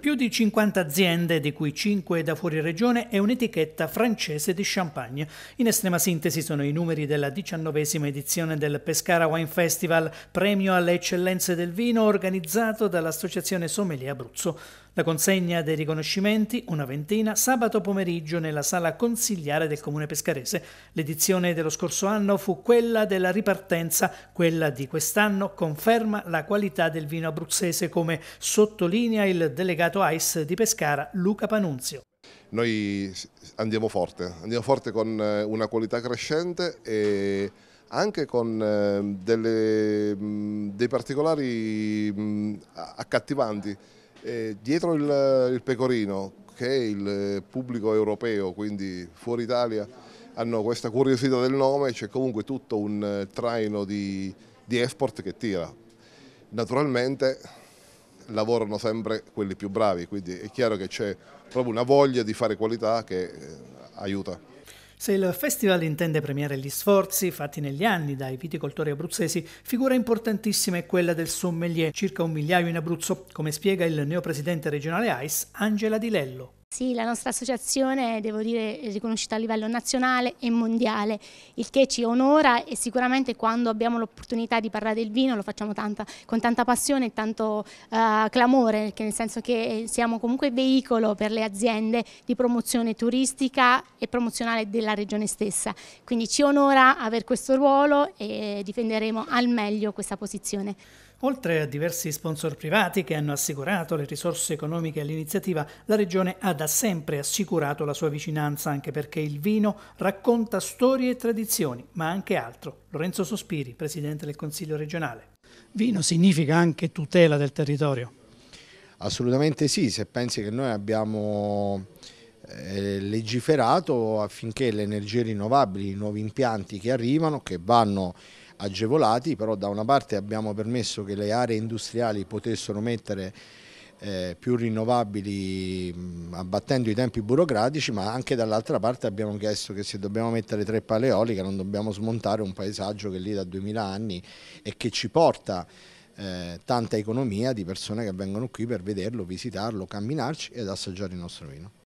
Più di 50 aziende, di cui 5 da fuori regione, e un'etichetta francese di champagne. In estrema sintesi sono i numeri della diciannovesima edizione del Pescara Wine Festival, premio alle eccellenze del vino organizzato dall'Associazione Sommelier Abruzzo. La consegna dei riconoscimenti, una ventina, sabato pomeriggio nella sala consigliare del Comune Pescarese. L'edizione dello scorso anno fu quella della ripartenza, quella di quest'anno conferma la qualità del vino abruzzese come sottolinea il delegato AIS di Pescara Luca Panunzio noi andiamo forte, andiamo forte con eh, una qualità crescente e anche con eh, delle, mm, dei particolari mm, accattivanti e eh, dietro il, il pecorino, che è il eh, pubblico europeo, quindi fuori Italia, hanno questa curiosità del nome, c'è comunque tutto un eh, traino di, di export che tira. Naturalmente lavorano sempre quelli più bravi, quindi è chiaro che c'è proprio una voglia di fare qualità che aiuta. Se il festival intende premiare gli sforzi fatti negli anni dai viticoltori abruzzesi, figura importantissima è quella del sommelier, circa un migliaio in Abruzzo, come spiega il neopresidente regionale AIS Angela Di Lello. Sì, la nostra associazione devo dire è riconosciuta a livello nazionale e mondiale, il che ci onora e sicuramente quando abbiamo l'opportunità di parlare del vino lo facciamo tanta, con tanta passione e tanto uh, clamore, nel senso che eh, siamo comunque veicolo per le aziende di promozione turistica e promozionale della regione stessa. Quindi ci onora avere questo ruolo e difenderemo al meglio questa posizione. Oltre a diversi sponsor privati che hanno assicurato le risorse economiche all'iniziativa, la Regione ha da sempre assicurato la sua vicinanza anche perché il vino racconta storie e tradizioni, ma anche altro. Lorenzo Sospiri, Presidente del Consiglio regionale. Vino significa anche tutela del territorio. Assolutamente sì, se pensi che noi abbiamo eh, legiferato affinché le energie rinnovabili, i nuovi impianti che arrivano, che vanno agevolati, però da una parte abbiamo permesso che le aree industriali potessero mettere eh, più rinnovabili mh, mm, abbattendo i tempi burocratici ma anche dall'altra parte abbiamo chiesto che se dobbiamo mettere tre paleoliche non dobbiamo smontare un paesaggio che è lì da 2000 anni e che ci porta eh, tanta economia di persone che vengono qui per vederlo, visitarlo, camminarci ed assaggiare il nostro vino.